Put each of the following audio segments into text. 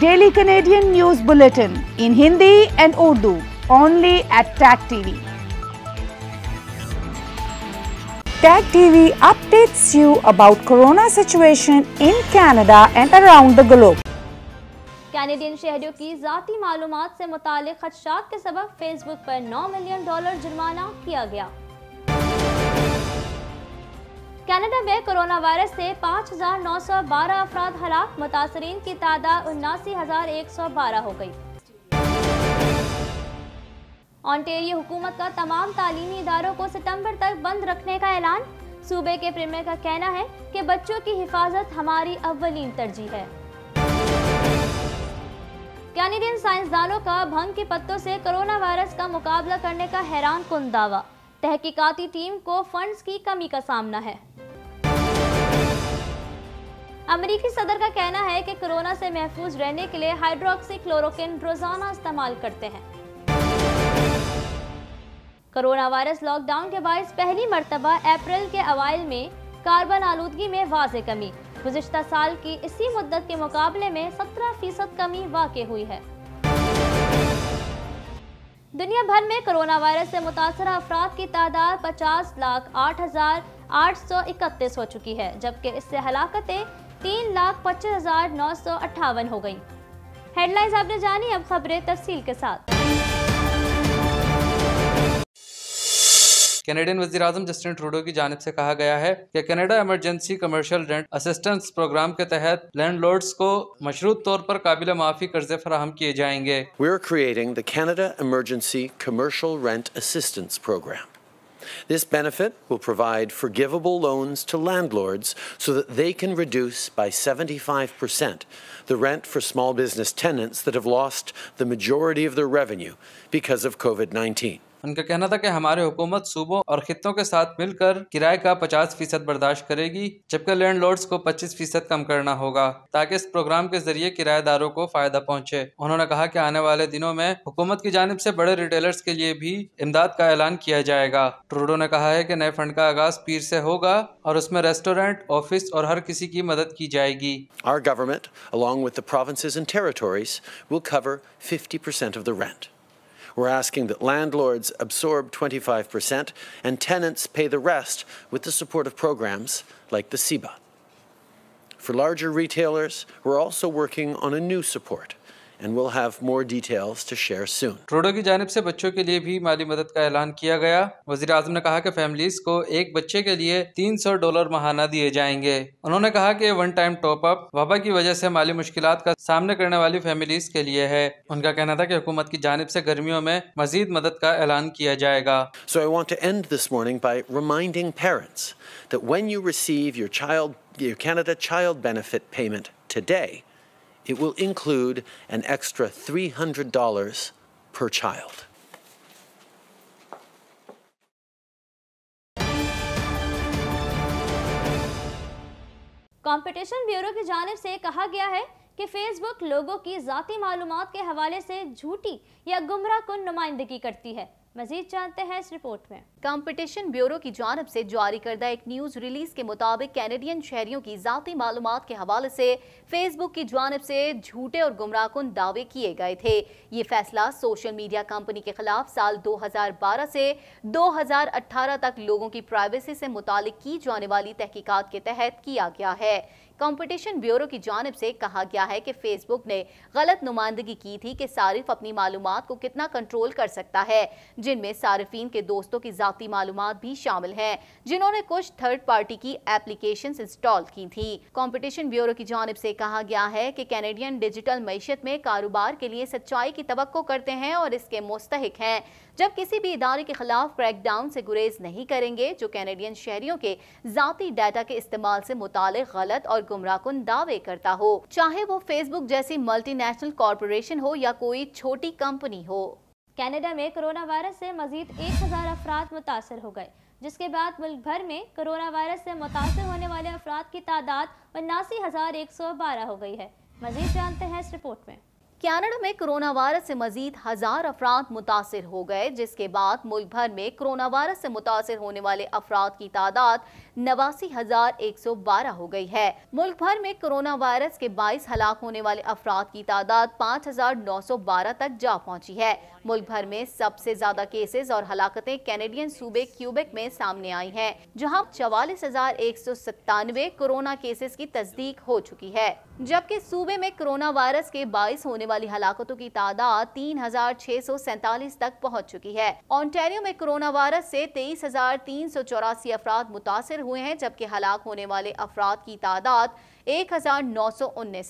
Daily Canadian news bulletin in Hindi and Urdu only at tag TV tag TV updates you about corona situation in Canada and around the globe Canadian शहरों की जाती मालूम से मुतल खदशात के सबब फेसबुक पर 9 मिलियन डॉलर जुर्माना किया गया कनाडा में कोरोना वायरस से 5,912 अफराद हलाक मुतासरीन की तादाद उन्नासी हज़ार एक सौ बारह हो गई ऑन्टेरियो हुकूमत का तमाम तालीमी इदारों को सितंबर तक बंद रखने का ऐलान सूबे के प्रीमियर का कहना है कि बच्चों की हिफाजत हमारी अव्वलिन तरजीह है कैनेडियन साइंसदानों का भंग के पत्तों से कोरोना वायरस का मुकाबला करने का हैरान कन दावा तहकीकाती टीम को फंड्स की कमी का सामना है अमरीकी सदर का कहना है कि कोरोना से महफूज रहने के लिए हाइड्रोक्सी क्लोरोकिन रोजाना इस्तेमाल करते हैं कोरोना वायरस लॉकडाउन के बायस पहली मरतबा अप्रैल के अवाइल में कार्बन आलूदगी में वाज कमी गुजशत साल की इसी मुद्दत के मुकाबले में सत्रह फीसद कमी वाक़ हुई है दुनिया भर में कोरोना वायरस से मुतासर अफराद की तादाद पचास लाख आठ हजार आठ सौ इकतीस हो चुकी है जबकि इससे हलाकतें तीन लाख पच्चीस हजार नौ सौ अट्ठावन हो गई हेडलाइंस आपने जानी अब खबरें तफसील के साथ कैनेडियन वजी अजम जस्टिन ट्रूडो की जानब से कहा गया है कि Canada emergency commercial rent assistance program के तहत लैंडलॉर्ड्स को मशरूत तौर पर काबिल माफी कर्जे फराहम किए जाएंगे we are creating the Canada emergency commercial rent assistance program This benefit will provide forgivable loans to landlords so that they can reduce by 75% the rent for small business tenants that have lost the majority of their revenue because of COVID 19. उनका कहना था कि हमारे हुकूमत सूबों और खितों के साथ मिलकर किराए का पचास फीसद बर्दाश्त करेगी जबकि लैंड लॉर्ड्स को पच्चीस फीसद कम करना होगा ताकि इस प्रोग्राम के जरिए किराएदारों को फायदा पहुँचे उन्होंने कहा की आने वाले दिनों में हुकूमत की जानब ऐसी बड़े रिटेलर्स के लिए भी इमदाद का ऐलान किया जाएगा ट्रूडो ने कहा है की नए फंड का आगाज पीर से होगा और उसमें रेस्टोरेंट ऑफिस और हर किसी की मदद की जाएगी Our government, along with the provinces and territories, will cover 50% of the rent. We're asking that landlords absorb 25% and tenants pay the rest with the support of programs like the SIBA. For larger retailers, we're also working on a new support and we'll have more details to share soon. Trudeau की जानब से बच्चों के लिए भी माली मदद का ऐलान किया गया वजीर आजम ने कहा कि फैमिलीज को एक बच्चे के लिए 300 डॉलर महाना दिए जाएंगे उन्होंने कहा कि वन टाइम टॉप अप वबा की वजह से माली मुश्किल का सामने करने वाली फैमिलीज के लिए है उनका कहना था कि हुकूमत की जानब से गर्मियों में मजीद मदद का ऐलान किया जाएगा So I want to end this morning by reminding parents that when you receive your child your Canada child benefit payment today it will include an extra $300 per child. Competition bureau की जानब से कहा गया है कि Facebook लोगों की ज़ाती मालूम के हवाले से झूठी या गुमराह कन नुमाइंदगी करती है मजीद जानते हैं इस रिपोर्ट में कंपटीशन ब्यूरो की जानब से जारी करदा एक न्यूज रिलीज के मुताबिक कैनेडियन शहरियों की जाती मालूम के हवाले से फेसबुक की जानब से झूठे और गुमराहकुन दावे किए गए थे ये फैसला सोशल मीडिया कंपनी के खिलाफ साल 2012 से 2018 तक लोगों की प्राइवेसी से मुतालिक की जाने वाली तहकीकत के तहत किया गया है कंपटीशन ब्यूरो की जानब से कहा गया है कि फेसबुक ने गलत नुमाइंदगी की थी कि सारिफ अपनी मालूम को कितना कंट्रोल कर सकता है जिनमें सार्फिन के दोस्तों की जाती मालूम भी शामिल हैं जिन्होंने कुछ थर्ड पार्टी की एप्लीकेशन इंस्टॉल की थी कॉम्पिटिशन ब्यूरो की जानब से कहा गया है कि कैनेडियन डिजिटल मीशत में कारोबार के लिए सच्चाई की तो करते हैं और इसके मुस्तक हैं जब किसी भी इदारे के खिलाफ क्रैकडाउन से गुरेज नहीं करेंगे जो कैनेडियन शहरियों के जाति डाटा के इस्तेमाल से मुताल गलत और गुमराहकुन दावे करता हो चाहे वो फेसबुक जैसी मल्टीनेशनल कॉरपोरेशन हो या कोई छोटी कंपनी हो कैनेडा में कोरोना वायरस से मजीद एक हज़ार अफराद मुतासर हो गए जिसके बाद मुल्क भर में कोरोना वायरस से मुतासर होने वाले अफराद की तादाद उन्नासी हज़ार एक सौ बारह हो गई है मजीद जानते हैं इस रिपोर्ट में कैनेडा में कोरोना वायरस से मजीद हजार अफराद मुतासर हो गए जिसके बाद मुल्क भर में कोरोना वायरस से मुतासर होने वाले अफराद की तादाद नवासी हजार एक सौ बारह हो गई है मुल्क भर में कोरोना वायरस के बाईस हलाक होने वाले अफराद की तादाद पाँच हजार नौ सौ बारह तक जा पहुँची है मुल्क भर में सबसे ज्यादा केसेज और हलाकतें कैनेडियन सूबे क्यूबेक में सामने आई है जहाँ चवालीस हजार एक सौ सत्तानवे कोरोना केसेज की तस्दीक हो चुकी है जबकि सूबे में कोरोना वायरस के बाईस होने वाली हलाकतों की तादाद तीन हजार छह सौ सैतालीस तक पहुँच चुकी है ऑन्टेरियो में कोरोना वायरस ऐसी तेईस हजार तीन सौ चौरासी अफराद मुतासर हुए हैं जबकि हलाक होने वाले अफराद की तादाद एक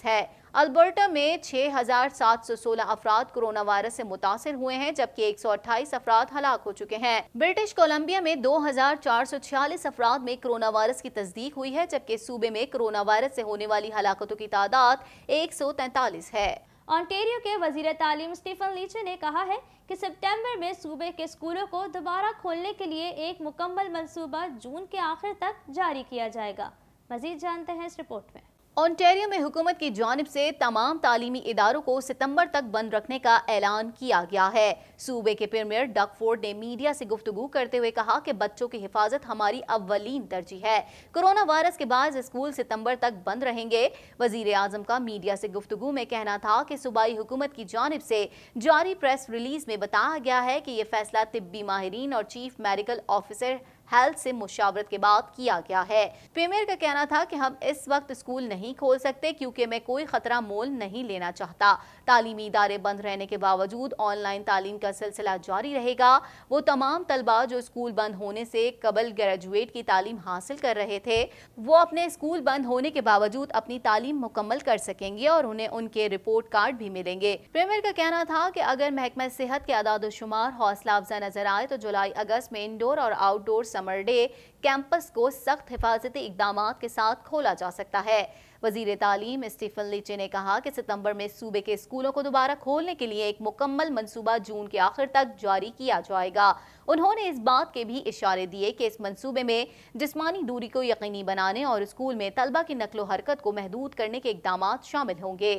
है अल्बर्टा में 6,716 अफराद कोरोना वायरस से मुतासर हुए हैं जबकि 128 अफराद हलाक हो चुके हैं ब्रिटिश कोलंबिया में 2,446 अफराद में कोरोना वायरस की तस्दीक हुई है जबकि सूबे में कोरोना वायरस से होने वाली हलाकतों की तादाद 143 है ऑन्टेरियो के वजीर तालीम स्टीफन लीचे ने कहा है कि सितंबर में सूबे के स्कूलों को दोबारा खोलने के लिए एक मुकम्मल मंसूबा जून के आखिर तक जारी किया जाएगा मजीद जानते हैं इस रिपोर्ट में ऑनटेरियो में हुकूमत की जानब से तमाम तालीमी इदारों को सितंबर तक बंद रखने का ऐलान किया गया है सूबे के प्रीमियर फोर्ड ने मीडिया से गुफ्तु करते हुए कहा कि बच्चों की हिफाजत हमारी अव्वलीन तरजीह है कोरोना वायरस के बाद स्कूल सितंबर तक बंद रहेंगे वजीर आजम का मीडिया से गुफ्तु में कहना था कि सूबाई हुकूमत की जानब से जारी प्रेस रिलीज में बताया गया है कि यह फैसला तिब्बी माहरीन और चीफ मेडिकल ऑफिसर हेल्थ से मुशावरत के बाद किया गया है प्रीमियर का कहना था कि हम इस वक्त स्कूल नहीं खोल सकते क्योंकि मैं कोई खतरा मोल नहीं लेना चाहता तालीमी इदारे बंद रहने के बावजूद ऑनलाइन तालीम का सिलसिला जारी रहेगा वो तमाम तलबा जो स्कूल बंद होने से कबल ग्रेजुएट की तालीम हासिल कर रहे थे वो अपने स्कूल बंद होने के बावजूद अपनी तालीम मुकम्मल कर सकेंगे और उन्हें उनके रिपोर्ट कार्ड भी मिलेंगे प्रेमियर का कहना था कि अगर महकमा सेहत के अदादोशुमार शुमार हौसला अफजा नजर आए तो जुलाई अगस्त में इंडोर और आउटडोर समर डे कैंपस को सख्त हिफाजती इकदाम के साथ खोला जा सकता है वजीर तालीम स्टीफन लीचे ने कहा कि सितंबर में सूबे के स्कूलों को दोबारा खोलने के लिए एक मुकम्मल मंसूबा जून के आखिर तक जारी किया जाएगा उन्होंने इस बात के भी इशारे दिए कि इस मंसूबे में जिसमानी दूरी को यकीनी बनाने और स्कूल में तलबा की नकलो हरकत को महदूद करने के इकदाम शामिल होंगे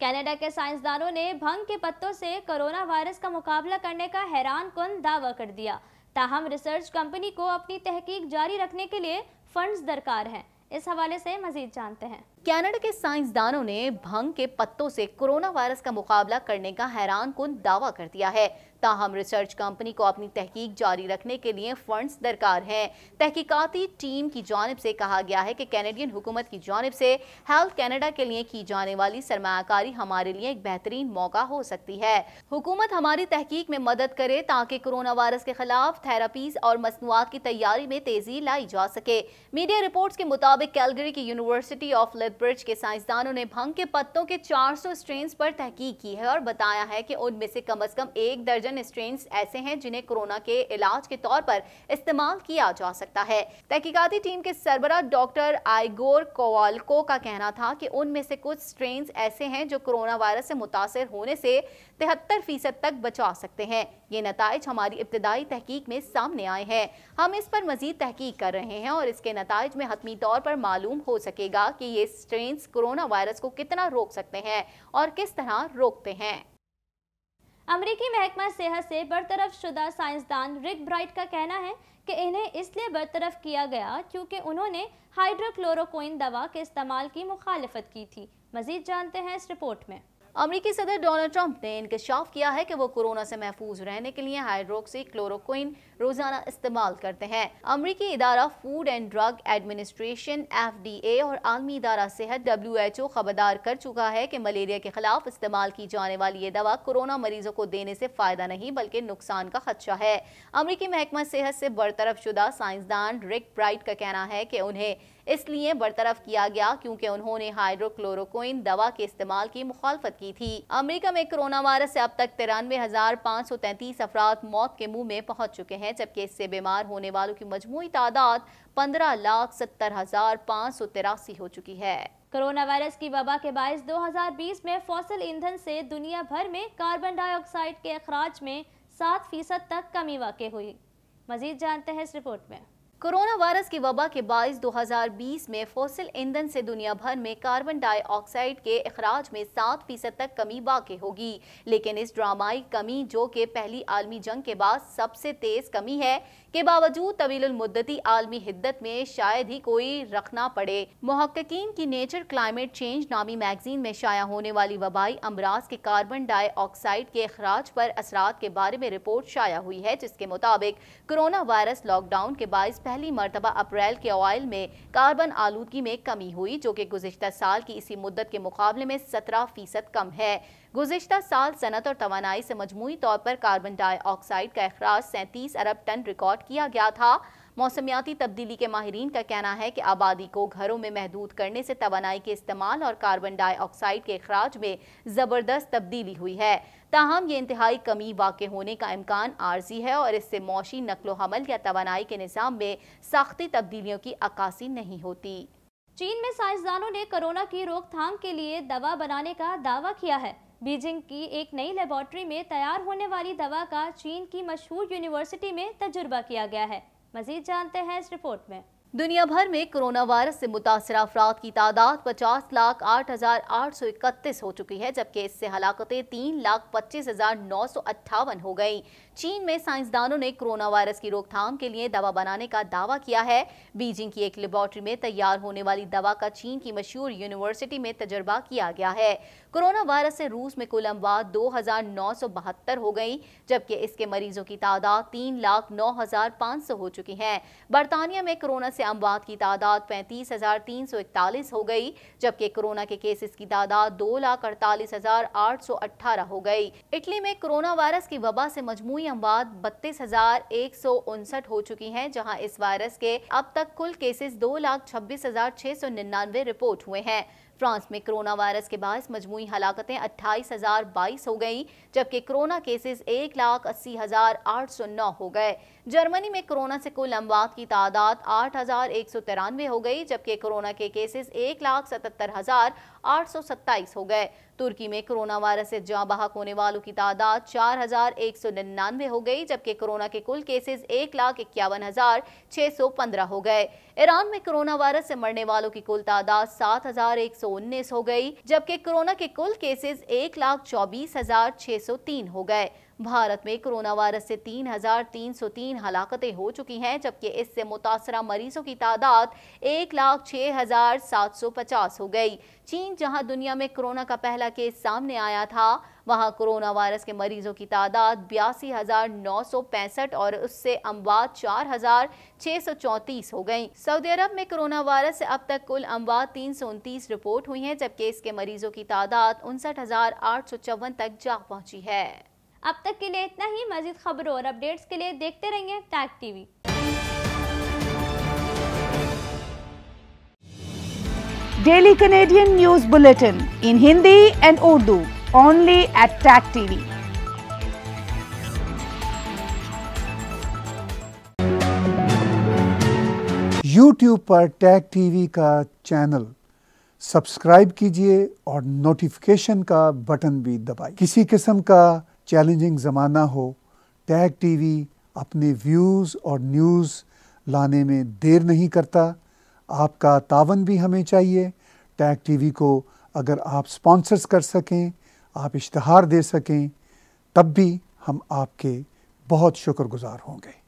कनाडा के साइंसदानों ने भंग के पत्तों से कोरोना वायरस का मुकाबला करने का हैरान कन दावा कर दिया ताहम रिसर्च कंपनी को अपनी तहकीक जारी रखने के लिए फंड्स दरकार हैं इस हवाले से मजीद जानते हैं कनाडा के साइंसदानों ने भंग के पत्तों से कोरोना वायरस का मुकाबला करने का हैरान कन दावा कर दिया है ताहम रिसर्च कंपनी को अपनी तहकीक जारी रखने के लिए फंड्स दरकार हैं तहकीकाती टीम की जानब से कहा गया है कि कैनेडियन हुकूमत की जानब से हेल्थ कनाडा के लिए की जाने वाली सरमाकारी हमारे लिए एक बेहतरीन मौका हो सकती है हुकूमत हमारी तहकीक में मदद करे ताकि कोरोना वायरस के खिलाफ थेरापीज और मसनूआत की तैयारी में तेजी लाई जा सके मीडिया रिपोर्ट के मुताबिक कैलगरी की यूनिवर्सिटी ऑफ लिप ब्रिज के साइंसदानों ने भंग के पत्तों के 400 स्ट्रेन पर तहकीक की है और बताया है कि उनमें से कम अज कम एक दर्जन स्ट्रेन ऐसे हैं जिन्हें कोरोना के इलाज के तौर पर इस्तेमाल किया जा सकता है तहकीकती टीम के सरबरा डॉक्टर आइगोर कोवालको का कहना था कि उनमें से कुछ स्ट्रेन ऐसे हैं जो कोरोना वायरस से मुतासर होने से तिहत्तर फीसद तक बचा सकते हैं ये नतज हमारी इब्तदाई तहकीक में सामने आए हैं हम इस पर मजीद तहकीक कर रहे हैं और इसके नतज में हतमी तौर पर मालूम हो सकेगा कि ये स्ट्रेन कोरोना वायरस को कितना रोक सकते हैं और किस तरह रोकते हैं अमरीकी महकमा सेहत से बरतरफ शुदा साइंसदान रिक ब्राइट का कहना है कि इन्हें इसलिए बरतरफ किया गया क्योंकि उन्होंने हाइड्रोक्लोरोकोइन दवा के इस्तेमाल की मुखालफत की थी मजीद जानते हैं इस रिपोर्ट में अमरीकी सदर डोनाल्ड ट्रंप ने इंकशाफ किया है कि वो कोरोना से महफूज रहने के लिए हाइड्रोक्सी क्लोरोक्विन रोजाना इस्तेमाल करते हैं अमरीकी इदारा food and drug administration FDA और आलमी इदारा सेहत डब्ल्यूएचओ खबरदार कर चुका है कि मलेरिया के खिलाफ इस्तेमाल की जाने वाली ये दवा कोरोना मरीजों को देने से फायदा नहीं बल्कि नुकसान का खदशा है अमरीकी महकमा सेहत से बरतरफ शुदा साइंसदान रिक ब्राइट का कहना है कि उन्हें इसलिए बरतरफ किया गया क्योंकि उन्होंने हाइड्रोक्लोरोकोइन दवा के इस्तेमाल की मुखालफत की थी अमरीका में कोरोना वायरस से अब तक तिरानवे हजार पाँच सौ तैंतीस अफराद मौत के मुंह में पहुंच चुके हैं जबकि इससे बीमार होने वालों की मजमू तादाद पंद्रह लाख सत्तर हजार पाँच सौ तिरासी हो चुकी है कोरोना वायरस की वबा के बायस 2020 में फौसल ईंधन से दुनिया भर में कार्बन डाइऑक्साइड के अखराज में सात फीसद तक कमी वाक़ हुई मजीद जानते हैं इस रिपोर्ट में कोरोना वायरस की वबा के हजार 2020 में फॉसिल ईंधन से दुनिया भर में कार्बन डाइऑक्साइड के अखराज में 7 फीसद तक कमी वाक़ होगी लेकिन इस ड्रामाई कमी जो कि पहली आलमी जंग के बाद सबसे तेज़ कमी है के बावजूद मुद्दती आलमी हिद्दत में शायद ही कोई रखना पड़े महक्कीन की नेचर क्लाइमेट चेंज नामी मैगजीन में शाया होने वाली वबाई अमराज के कार्बन ऑक्साइड के अखराज पर असरात के बारे में रिपोर्ट शाया हुई है जिसके मुताबिक कोरोना वायरस लॉकडाउन के बाईस पहली मरतबा अप्रैल के ऑयल में कार्बन आलूदगी में कमी हुई जो कि गुजशत साल की इसी मुद्दत के मुकाबले में सत्रह फीसद कम है गुजशत साल सनत और तोानाई से मजमू तौर पर कार्बन डाइऑक्साइड का अखराज सैंतीस अरब टन रिकॉर्ड किया गया था मौसमियाती तब्दीली के माहरीन का कहना है कि आबादी को घरों में महदूद करने से तोनाई के इस्तेमाल और कार्बन डाइऑक्साइड के अखराज में ज़बरदस्त तब्दीली हुई है ताहम ये इंतहाई कमी वाक़ होने का इम्कान आर्जी है और इससे मौशी नकलो हमल या तोनाई के निज़ाम में सख्ती तब्दीलियों की अक्सी नहीं होती चीन में साइंसदानों ने कोरोना की रोकथाम के लिए दवा बनाने का दावा किया है बीजिंग की एक नई लेबॉर्ट्री में तैयार होने वाली दवा का चीन की मशहूर यूनिवर्सिटी में तजुर्बा किया गया है मजीद जानते हैं इस रिपोर्ट में दुनिया भर में कोरोना वायरस से मुतासर अफराद की तादाद पचास लाख आठ हजार आठ सौ इकतीस हो चुकी है जबकि इससे हलाकतें तीन लाख पच्चीस हजार नौ सौ अट्ठावन हो गई चीन में साइंसदानों ने कोरोना वायरस की रोकथाम के लिए दवा बनाने का दावा किया है बीजिंग की एक लेबोरेटरी में तैयार होने वाली दवा का चीन की मशहूर यूनिवर्सिटी में तजर्बा किया गया है कोरोना वायरस से रूस में कुल अमवात दो हो गई जबकि इसके मरीजों की तादाद तीन लाख नौ हजार पाँच सौ हो चुकी है बरतानिया में कोरोना से अमवात की तादाद पैंतीस हजार तीन सौ इकतालीस हो गई जबकि कोरोना के केसेस की तादाद दो लाख अड़तालीस हजार आठ सौ अट्ठारह हो गई इटली में कोरोना वायरस की वबा से मजमू अमवात बत्तीस हजार एक सौ उनसठ हो चुकी हैं जहां इस वायरस के अब तक कुल केसेस दो लाख छब्बीस हजार छह सौ निन्यानवे रिपोर्ट हुए हैं फ्रांस में कोरोना वायरस के बाद मजमू हलाकतें अट्ठाईस हजार बाईस हो गई जबकि कोरोना केसेस एक लाख अस्सी हजार आठ सौ नौ हो गए जर्मनी में कोरोना से कुल अमवात की तादाद आठ हजार एक सौ तिरानवे हो गई जबकि कोरोना के केसेस एक लाख सतहत्तर हजार आठ सौ सत्ताईस हो गए तुर्की में कोरोना वायरस से जहाँ बाहक होने वालों की तादाद चार हजार एक सौ निन्यानवे हो गई जबकि कोरोना के कुल केसेज एक लाख इक्यावन हजार छह सौ पंद्रह हो गए ईरान में कोरोना वायरस से मरने वालों की कुल तादाद सात हजार एक सौ उन्नीस हो गई जबकि कोरोना के कुल केसेज एक लाख चौबीस हजार छह सौ तीन हो गए भारत में कोरोना वायरस से 3,303 हलाकतें हो चुकी हैं जबकि इससे मुतासर मरीजों की तादाद एक लाख छः हजार सात सौ पचास हो गई चीन जहां दुनिया में कोरोना का पहला केस सामने आया था वहां कोरोना वायरस के मरीजों की तादाद बयासी हजार नौ सौ पैंसठ और उससे अमवात चार हजार छह सौ चौंतीस हो गयी सऊदी अरब में कोरोना वायरस से अब तक कुल अमवात तीन सौ उनतीस रिपोर्ट हुई हैं जबकि इसके मरीजों की तादाद उनसठ हजार आठ सौ चौवन तक जा पहुंची है अब तक के लिए इतना ही मजीद खबरों और अपडेट्स के लिए देखते रहिए Tag TV daily Canadian news bulletin in Hindi and Urdu only at tag TV YouTube पर टैग टीवी का चैनल सब्सक्राइब कीजिए और नोटिफिकेशन का बटन भी दबाइए किसी किस्म का चैलेंजिंग ज़माना हो टैग टीवी अपने व्यूज़ और न्यूज़ लाने में देर नहीं करता आपका तावन भी हमें चाहिए टैग टीवी को अगर आप स्पॉन्सर्स कर सकें आप इश्तहार दे सकें तब भी हम आपके बहुत शुक्रगुजार होंगे